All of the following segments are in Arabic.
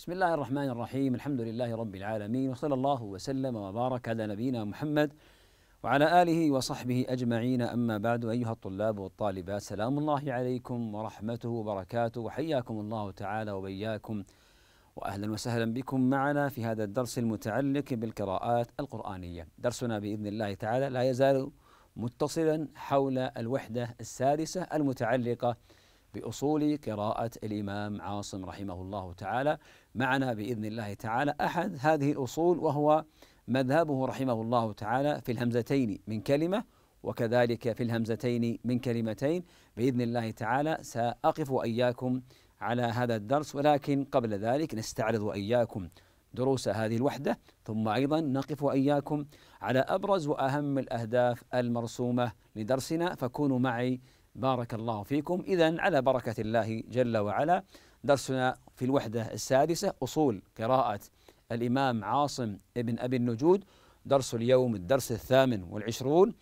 بسم الله الرحمن الرحيم الحمد لله رب العالمين وصلى الله وسلم وبارك على نبينا محمد وعلى آله وصحبه أجمعين أما بعد أيها الطلاب والطالبات سلام الله عليكم ورحمته وبركاته وحياكم الله تعالى وبياكم وأهلا وسهلا بكم معنا في هذا الدرس المتعلق بالقراءات القرآنية درسنا بإذن الله تعالى لا يزال متصلا حول الوحدة السادسة المتعلقة بأصول قراءة الإمام عاصم رحمه الله تعالى معنا بإذن الله تعالى أحد هذه الأصول وهو مذهبه رحمه الله تعالى في الهمزتين من كلمة وكذلك في الهمزتين من كلمتين بإذن الله تعالى سأقف اياكم على هذا الدرس ولكن قبل ذلك نستعرض اياكم دروس هذه الوحدة ثم أيضا نقف اياكم على أبرز وأهم الأهداف المرسومة لدرسنا فكونوا معي بارك الله فيكم إذا على بركة الله جل وعلا درسنا في الوحدة السادسة أصول قراءة الإمام عاصم ابن أبي النجود درس اليوم الدرس الثامن والعشرون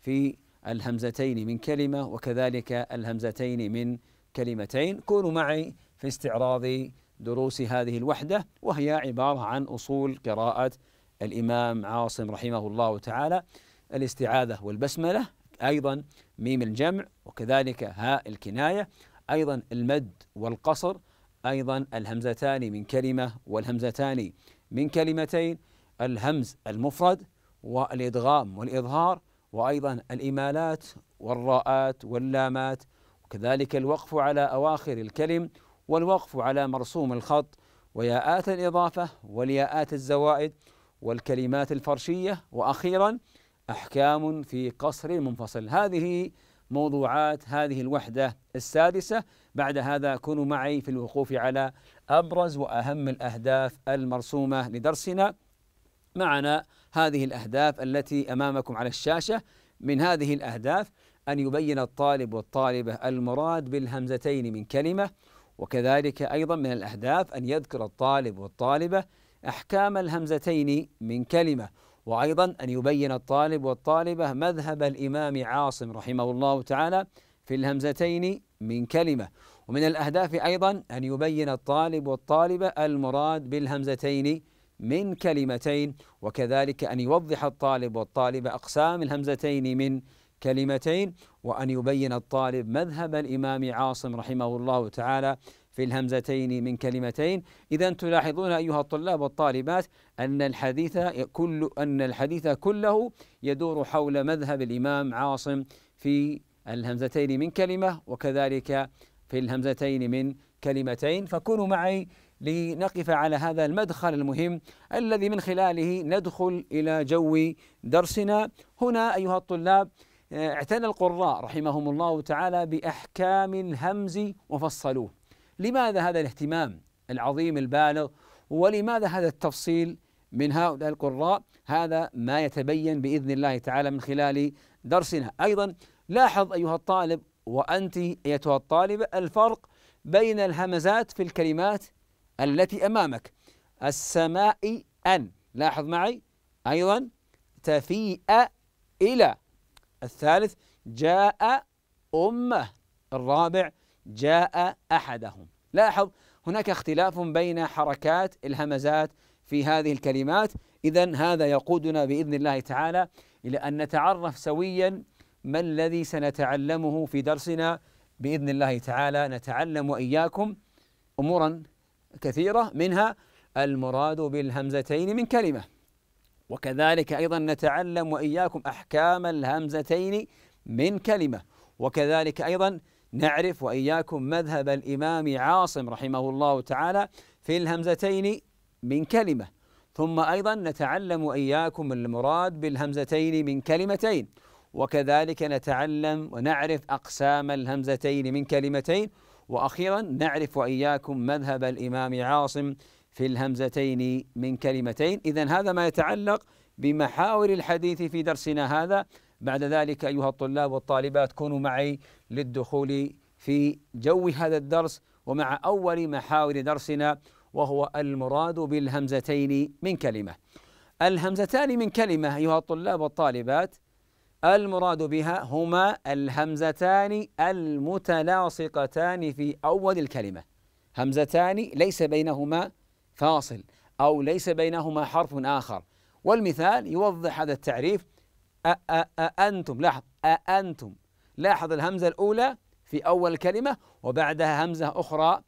في الهمزتين من كلمة وكذلك الهمزتين من كلمتين كونوا معي في استعراض دروس هذه الوحدة وهي عبارة عن أصول قراءة الإمام عاصم رحمه الله تعالى الاستعاذة والبسملة أيضا ميم الجمع وكذلك هاء الكناية أيضا المد والقصر أيضا الهمزتان من كلمة والهمزتان من كلمتين الهمز المفرد والإدغام والإظهار وأيضا الإمالات والراءات واللامات وكذلك الوقف على أواخر الكلم والوقف على مرسوم الخط وياءات الإضافة والياءات الزوائد والكلمات الفرشية وأخيرا أحكام في قصر منفصل هذه موضوعات هذه الوحدة السادسة بعد هذا كونوا معي في الوقوف على أبرز وأهم الأهداف المرسومة لدرسنا معنا هذه الأهداف التي أمامكم على الشاشة من هذه الأهداف أن يبين الطالب والطالبة المراد بالهمزتين من كلمة وكذلك أيضا من الأهداف أن يذكر الطالب والطالبة أحكام الهمزتين من كلمة وأيضا أن يبين الطالب والطالبة مذهب الإمام عاصم رحمه الله تعالى في الهمزتين من كلمة ومن الأهداف أيضا أن يبين الطالب والطالبة المراد بالهمزتين من كلمتين وكذلك أن يوضح الطالب والطالبة أقسام الهمزتين من كلمتين وأن يبين الطالب مذهب الإمام عاصم رحمه الله تعالى في الهمزتين من كلمتين إذا تلاحظون أيها الطلاب والطالبات أن الحديث كل أن الحديث كله يدور حول مذهب الإمام عاصم في الهمزتين من كلمة وكذلك في الهمزتين من كلمتين فكونوا معي لنقف على هذا المدخل المهم الذي من خلاله ندخل الى جو درسنا هنا ايها الطلاب اعتنى القراء رحمهم الله تعالى باحكام الهمز وفصلوه لماذا هذا الاهتمام العظيم البالغ ولماذا هذا التفصيل من هؤلاء القراء هذا ما يتبين باذن الله تعالى من خلال درسنا ايضا لاحظ ايها الطالب وانت ايتها الطالبه الفرق بين الهمزات في الكلمات التي امامك السماء ان لاحظ معي ايضا تفيء الى الثالث جاء امه الرابع جاء أحدهم لاحظ هناك اختلاف بين حركات الهمزات في هذه الكلمات إذا هذا يقودنا بإذن الله تعالى إلى أن نتعرف سويا ما الذي سنتعلمه في درسنا بإذن الله تعالى نتعلم وإياكم أمورا كثيرة منها المراد بالهمزتين من كلمة وكذلك أيضا نتعلم وإياكم أحكام الهمزتين من كلمة وكذلك أيضا نعرف وإياكم مذهب الإمام عاصم رحمه الله تعالى في الهمزتين من كلمة ثم أيضا نتعلم وإياكم المراد بالهمزتين من كلمتين وكذلك نتعلم ونعرف أقسام الهمزتين من كلمتين وأخيرا نعرف وإياكم مذهب الإمام عاصم في الهمزتين من كلمتين إذا هذا ما يتعلق بمحاور الحديث في درسنا هذا بعد ذلك أيها الطلاب والطالبات كونوا معي للدخول في جو هذا الدرس ومع أول محاور درسنا وهو المراد بالهمزتين من كلمة الهمزتان من كلمة أيها الطلاب والطالبات المراد بها هما الهمزتان المتلاصقتان في أول الكلمة همزتان ليس بينهما فاصل أو ليس بينهما حرف آخر والمثال يوضح هذا التعريف أأنتم لاحظ أأنتم لاحظ الهمزة الأولى في أول الكلمة وبعدها همزة أخرى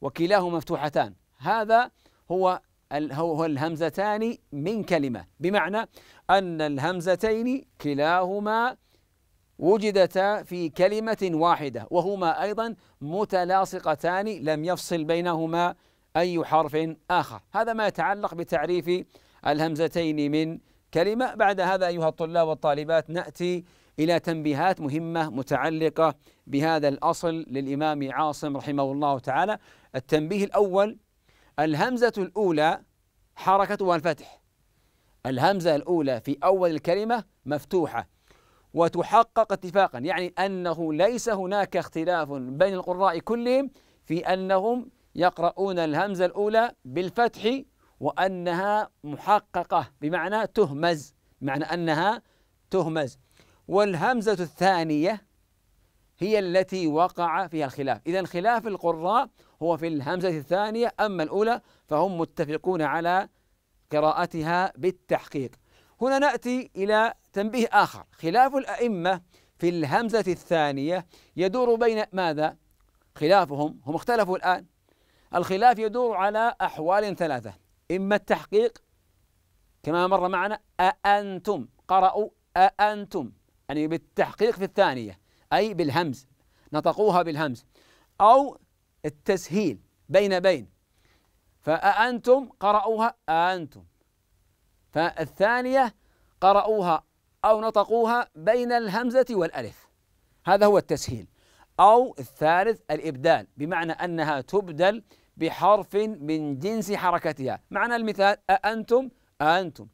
وكلاهما مفتوحتان هذا هو هو الهمزتان من كلمة بمعنى أن الهمزتين كلاهما وجدتا في كلمة واحدة وهما أيضا متلاصقتان لم يفصل بينهما أي حرف آخر هذا ما يتعلق بتعريف الهمزتين من كلمة بعد هذا أيها الطلاب والطالبات نأتي إلى تنبيهات مهمة متعلقة بهذا الأصل للإمام عاصم رحمه الله تعالى التنبيه الأول الهمزة الأولى حركتها الفتح الهمزة الأولى في أول الكلمة مفتوحة وتحقق اتفاقا يعني أنه ليس هناك اختلاف بين القراء كلهم في أنهم يقرؤون الهمزة الأولى بالفتح وأنها محققة بمعنى تهمز بمعنى أنها تهمز والهمزة الثانية هي التي وقع فيها الخلاف إذا خلاف القراء هو في الهمزة الثانية أما الأولى فهم متفقون على قراءتها بالتحقيق هنا نأتي إلى تنبيه آخر خلاف الأئمة في الهمزة الثانية يدور بين ماذا؟ خلافهم هم اختلفوا الآن الخلاف يدور على أحوال ثلاثة إما التحقيق كما مر معنا أأنتم قرأوا أأنتم يعني بالتحقيق في الثانية أي بالهمز نطقوها بالهمز أو التسهيل بين بين فأأنتم قرأوها أأنتم فالثانية قرأوها أو نطقوها بين الهمزة والألف هذا هو التسهيل أو الثالث الإبدال بمعنى أنها تبدل بحرف من جنس حركتها معنى المثال أأنتم أأنتم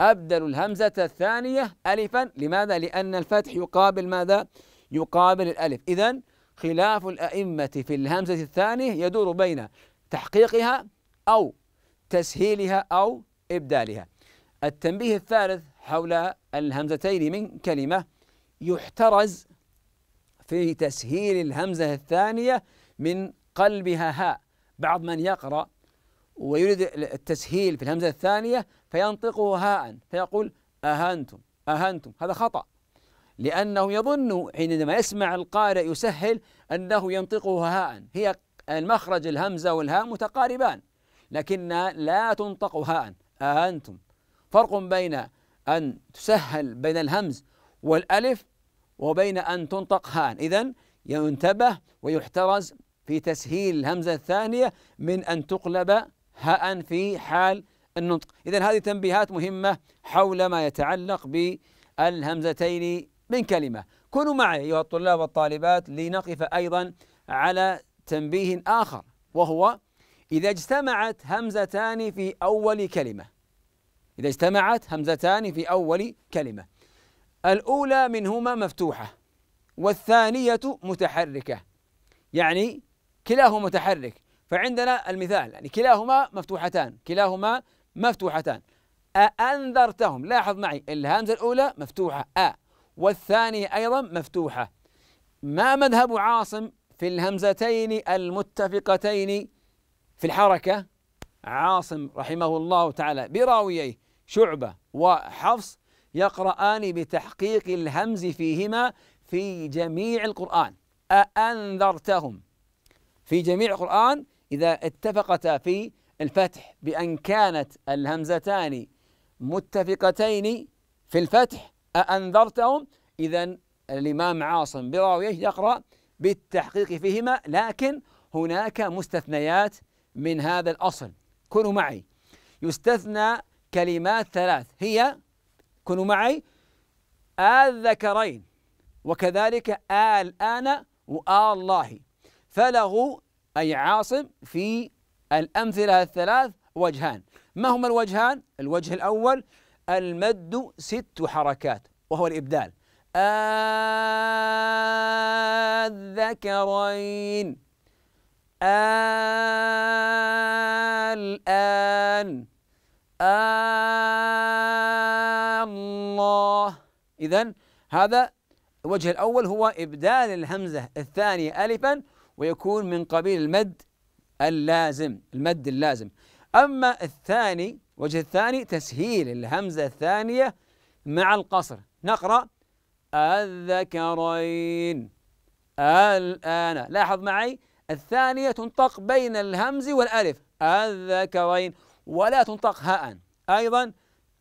أبدل الهمزة الثانية ألفا لماذا؟ لأن الفتح يقابل ماذا؟ يقابل الألف إذا خلاف الأئمة في الهمزة الثانية يدور بين تحقيقها أو تسهيلها أو إبدالها التنبيه الثالث حول الهمزتين من كلمة يحترز في تسهيل الهمزة الثانية من قلبها هاء بعض من يقرأ ويريد التسهيل في الهمزة الثانية فينطقه هاء فيقول أهنتم أهنتم هذا خطأ لأنه يظن عندما يسمع القارئ يسهل أنه ينطقه هاء هي المخرج الهمزة والهاء متقاربان لكنها لا تنطق هاء أهنتم فرق بين أن تسهل بين الهمز والألف وبين أن تنطق هاء إذا ينتبه ويحترز في تسهيل الهمزة الثانية من أن تقلب هاء في حال النطق إذا هذه تنبيهات مهمة حول ما يتعلق بالهمزتين من كلمة كونوا معي أيها الطلاب والطالبات لنقف أيضا على تنبيه آخر وهو إذا اجتمعت همزتان في أول كلمة إذا اجتمعت همزتان في أول كلمة الأولى منهما مفتوحة والثانية متحركة يعني كلاهما متحرك فعندنا المثال يعني كلاهما مفتوحتان كلاهما مفتوحتان أأنذرتهم لاحظ معي الهمزة الأولى مفتوحة أ والثانية أيضا مفتوحة ما مذهب عاصم في الهمزتين المتفقتين في الحركة عاصم رحمه الله تعالى براوييه شعبة وحفص يقرآن بتحقيق الهمز فيهما في جميع القرآن أأنذرتهم في جميع القرآن إذا اتفقتا في الفتح بأن كانت الهمزتان متفقتين في الفتح أأنذرتهم إذا الإمام عاصم براويه يقرأ بالتحقيق فيهما لكن هناك مستثنيات من هذا الأصل كونوا معي يستثنى كلمات ثلاث هي كونوا معي ذكرين وكذلك آل آن وآل الله فله أي عاصم في الأمثلة الثلاث وجهان ما هما الوجهان؟ الوجه الأول المد ست حركات وهو الإبدال الذكرين الآن الله إذا هذا الوجه الأول هو إبدال الهمزة الثانية ألفا ويكون من قبيل المد اللازم المد اللازم أما الثاني وجه الثاني تسهيل الهمزة الثانية مع القصر نقرأ الذكرين الآن لاحظ معي الثانية تنطق بين الهمز والألف الذكرين ولا تنطق هاء أيضا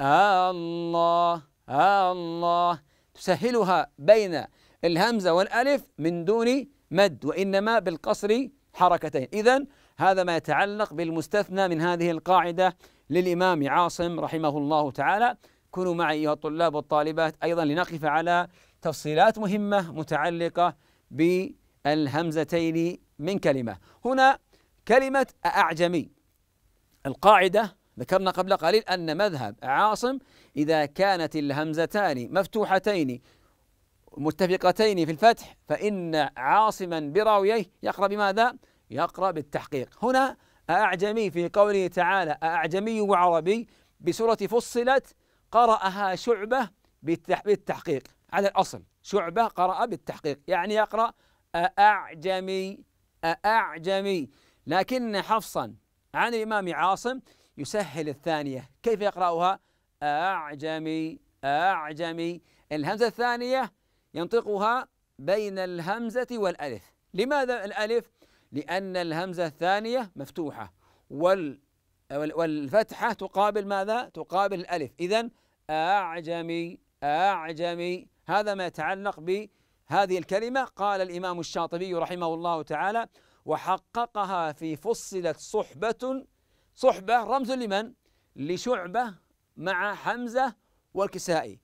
الله الله تسهلها بين الهمزة والألف من دون مد وإنما بالقصر حركتين إذا هذا ما يتعلق بالمستثنى من هذه القاعدة للإمام عاصم رحمه الله تعالى كونوا معي أيها الطلاب والطالبات أيضا لنقف على تفصيلات مهمة متعلقة بالهمزتين من كلمة هنا كلمة أعجمي القاعدة ذكرنا قبل قليل أن مذهب عاصم إذا كانت الهمزتان مفتوحتين متفقتين في الفتح فإن عاصما براويه يقرأ بماذا؟ يقرأ بالتحقيق هنا أعجمي في قوله تعالى أعجمي وعربي بسورة فصلت قرأها شعبة بالتحقيق على الأصل شعبة قرأ بالتحقيق يعني يقرأ أعجمي أعجمي لكن حفصا عن الإمام عاصم يسهل الثانية كيف يقرأها أعجمي أعجمي الهمزة الثانية ينطقها بين الهمزة والألف لماذا الألف؟ لأن الهمزة الثانية مفتوحة وال والفتحة تقابل ماذا؟ تقابل الألف إذا أعجمي أعجمي هذا ما يتعلق بهذه الكلمة قال الإمام الشاطبي رحمه الله تعالى وحققها في فصلت صحبة صحبة رمز لمن؟ لشعبة مع حمزة والكسائي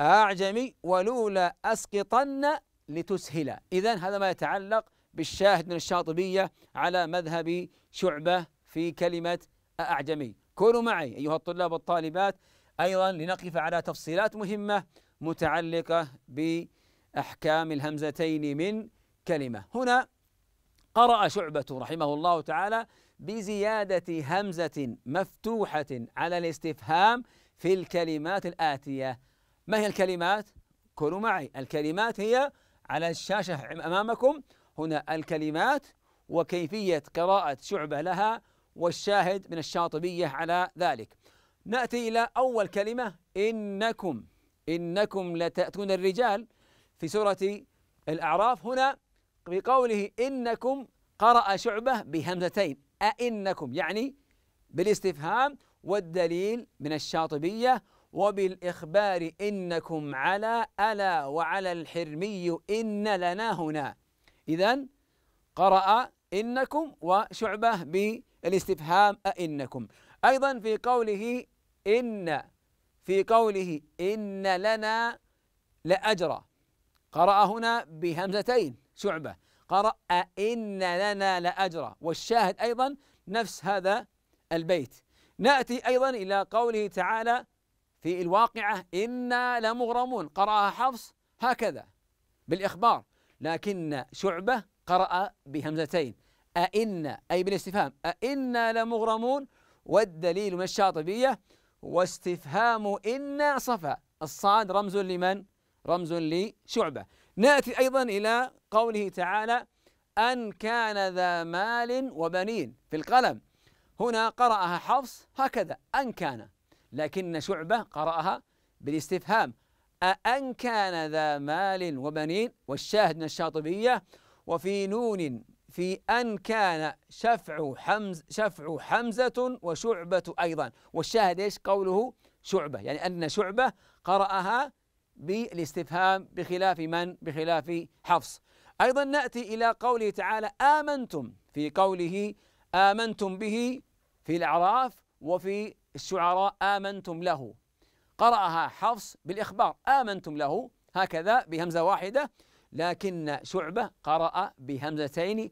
أعجمي ولولا أسقطن لتسهلا إذا هذا ما يتعلق بالشاهد من الشاطبية على مذهب شعبة في كلمة أعجمي كونوا معي أيها الطلاب والطالبات أيضا لنقف على تفصيلات مهمة متعلقة بأحكام الهمزتين من كلمة هنا قرأ شعبة رحمه الله تعالى بزيادة همزة مفتوحة على الاستفهام في الكلمات الآتية ما هي الكلمات؟ كونوا معي الكلمات هي على الشاشة أمامكم هنا الكلمات وكيفية قراءة شعبة لها والشاهد من الشاطبية على ذلك نأتي إلى أول كلمة إنكم إنكم لتأتون الرجال في سورة الأعراف هنا بقوله إنكم قرأ شعبة بهمزتين أئنكم يعني بالاستفهام والدليل من الشاطبية وبالإخبار إنكم على ألا وعلى الحرمي إن لنا هنا إذا قرأ إنكم وشعبة بالاستفهام أئنكم أيضا في قوله إن في قوله إن لنا لأجرا قرأ هنا بهمزتين شعبة قرأ إن لنا لأجرا والشاهد أيضا نفس هذا البيت نأتي أيضا إلى قوله تعالى في الواقعة إنا لمغرمون قرأها حفص هكذا بالإخبار لكن شعبة قرأ بهمزتين أئنا أي بالاستفهام أئنا لمغرمون والدليل من الشاطبية واستفهام إنا صفا الصاد رمز لمن؟ رمز لشعبة نأتي أيضا إلى قوله تعالى أن كان ذا مال وبنين في القلم هنا قرأها حفص هكذا أن كان لكن شعبة قرأها بالاستفهام أأن كان ذا مال وبنين والشاهد من الشاطبية وفي نون في أن كان شفع حمز شفع حمزة وشعبة أيضا والشاهد إيش قوله شعبة يعني أن شعبة قرأها بالاستفهام بخلاف من بخلاف حفص أيضا نأتي إلى قوله تعالى آمنتم في قوله آمنتم به في الأعراف وفي الشعراء آمنتم له قرأها حفص بالإخبار آمنتم له هكذا بهمزة واحدة لكن شعبة قرأ بهمزتين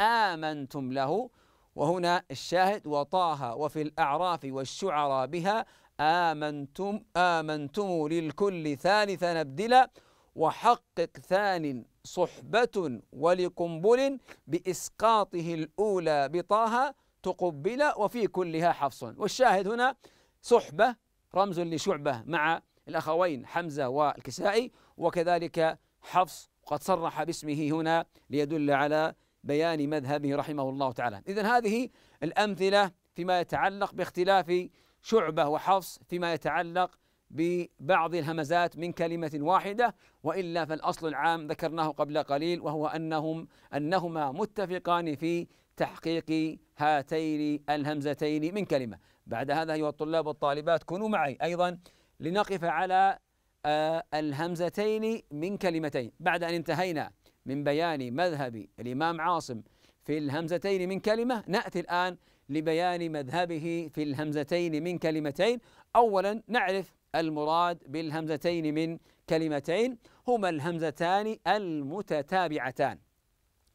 أآمنتم له وهنا الشاهد وطه وفي الأعراف والشعراء بها آمنتم آمنتم للكل ثالث نبدلا وحقق ثان صحبة ولقنبل بإسقاطه الأولى بطه تقبل وفي كلها حفص والشاهد هنا صحبة رمز لشعبة مع الأخوين حمزة والكسائي وكذلك حفص قد صرح باسمه هنا ليدل على بيان مذهبه رحمه الله تعالى إذا هذه الأمثلة فيما يتعلق باختلاف شعبة وحفص فيما يتعلق ببعض الهمزات من كلمة واحدة وإلا فالأصل العام ذكرناه قبل قليل وهو أنهم أنهما متفقان في تحقيق هاتين الهمزتين من كلمة بعد هذا أيها الطلاب والطالبات كونوا معي أيضا لنقف على آه، الهمزتين من كلمتين بعد أن انتهينا من بيان مذهب الإمام عاصم في الهمزتين من كلمة نأتي الآن لبيان مذهبه في الهمزتين من كلمتين أولا نعرف المراد بالهمزتين من كلمتين هما الهمزتان المتتابعتان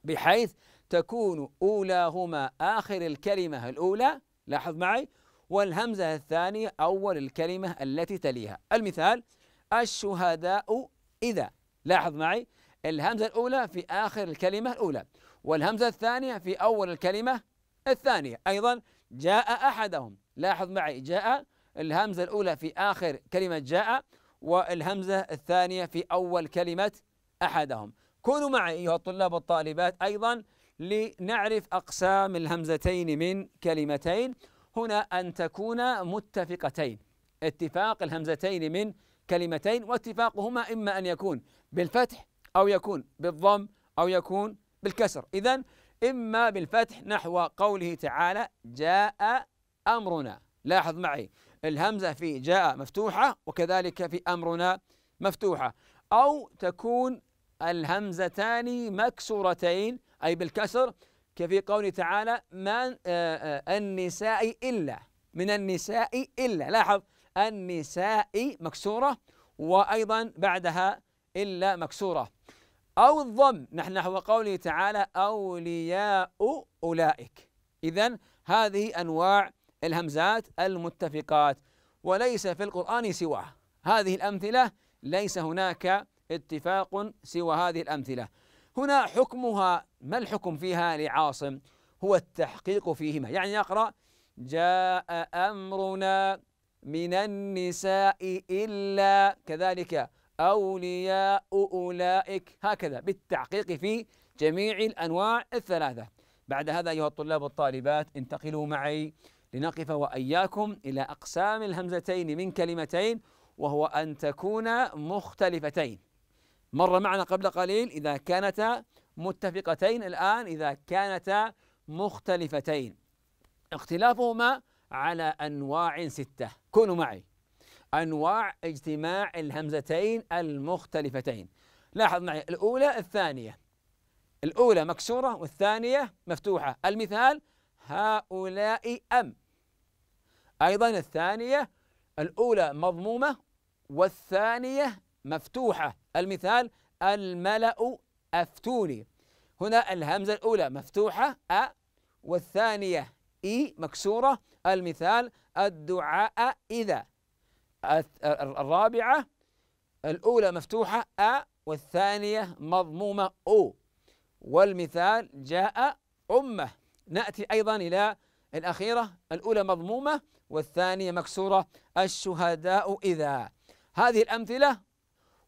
بحيث تكون أولاهما آخر الكلمة الأولى لاحظ معي والهمزة الثانية أول الكلمة التي تليها المثال الشهداء إذا لاحظ معي الهمزة الأولى في آخر الكلمة الأولى والهمزة الثانية في أول الكلمة الثانية أيضا جاء أحدهم لاحظ معي جاء الهمزة الأولى في آخر كلمة جاء والهمزة الثانية في أول كلمة أحدهم كونوا معي أيها الطلاب والطالبات أيضا لنعرف أقسام الهمزتين من كلمتين هنا أن تكون متفقتين اتفاق الهمزتين من كلمتين واتفاقهما إما أن يكون بالفتح أو يكون بالضم أو يكون بالكسر إذا إما بالفتح نحو قوله تعالى جاء أمرنا لاحظ معي الهمزة في جاء مفتوحة وكذلك في أمرنا مفتوحة أو تكون الهمزتان مكسورتين أي بالكسر كفي قوله تعالى من آه، آه، النساء إلا من النساء إلا لاحظ النساء مكسورة وأيضا بعدها إلا مكسورة أو الضم نحن نحو قوله تعالى أولياء أولئك إذا هذه أنواع الهمزات المتفقات وليس في القرآن سواها هذه الأمثلة ليس هناك اتفاق سوى هذه الأمثلة هنا حكمها ما الحكم فيها لعاصم هو التحقيق فيهما يعني يقرأ جاء أمرنا من النساء إلا كذلك أولياء أولئك هكذا بالتحقيق في جميع الأنواع الثلاثة بعد هذا أيها الطلاب والطالبات انتقلوا معي لنقف وإياكم إلى أقسام الهمزتين من كلمتين وهو أن تكون مختلفتين مر معنا قبل قليل إذا كانتا متفقتين الآن إذا كانتا مختلفتين اختلافهما على أنواع ستة كونوا معي أنواع اجتماع الهمزتين المختلفتين لاحظ معي الأولى الثانية الأولى مكسورة والثانية مفتوحة المثال هؤلاء أم أيضا الثانية الأولى مضمومة والثانية مفتوحة المثال الملأ أفتوني هنا الهمزة الأولى مفتوحة أ والثانية إي مكسورة المثال الدعاء إذا الرابعة الأولى مفتوحة أ والثانية مضمومة أو والمثال جاء أمه نأتي أيضا إلى الأخيرة الأولى مضمومة والثانية مكسورة الشهداء إذا هذه الأمثلة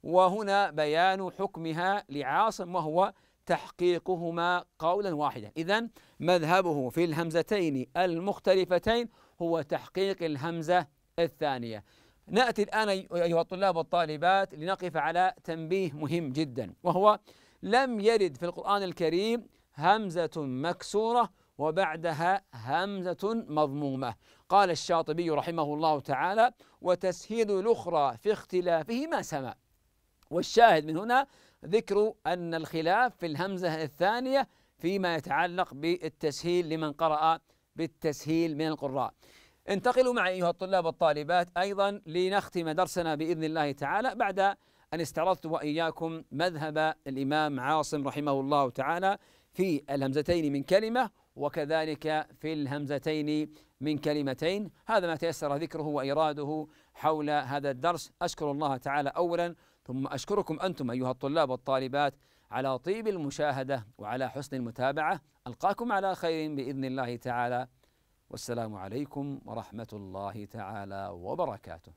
وهنا بيان حكمها لعاصم وهو تحقيقهما قولا واحدا إذا مذهبه في الهمزتين المختلفتين هو تحقيق الهمزة الثانية نأتي الآن أيها الطلاب والطالبات لنقف على تنبيه مهم جدا وهو لم يرد في القرآن الكريم همزة مكسورة وبعدها همزة مضمومة قال الشاطبي رحمه الله تعالى وتسهيل الأخرى في اختلافهما سماء والشاهد من هنا ذكر أن الخلاف في الهمزة الثانية فيما يتعلق بالتسهيل لمن قرأ بالتسهيل من القراء انتقلوا معي أيها الطلاب والطالبات أيضا لنختم درسنا بإذن الله تعالى بعد أن استعرضت وإياكم مذهب الإمام عاصم رحمه الله تعالى في الهمزتين من كلمة وكذلك في الهمزتين من كلمتين هذا ما تيسر ذكره وإراده حول هذا الدرس أشكر الله تعالى أولا ثم أشكركم أنتم أيها الطلاب والطالبات على طيب المشاهدة وعلى حسن المتابعة ألقاكم على خير بإذن الله تعالى والسلام عليكم ورحمة الله تعالى وبركاته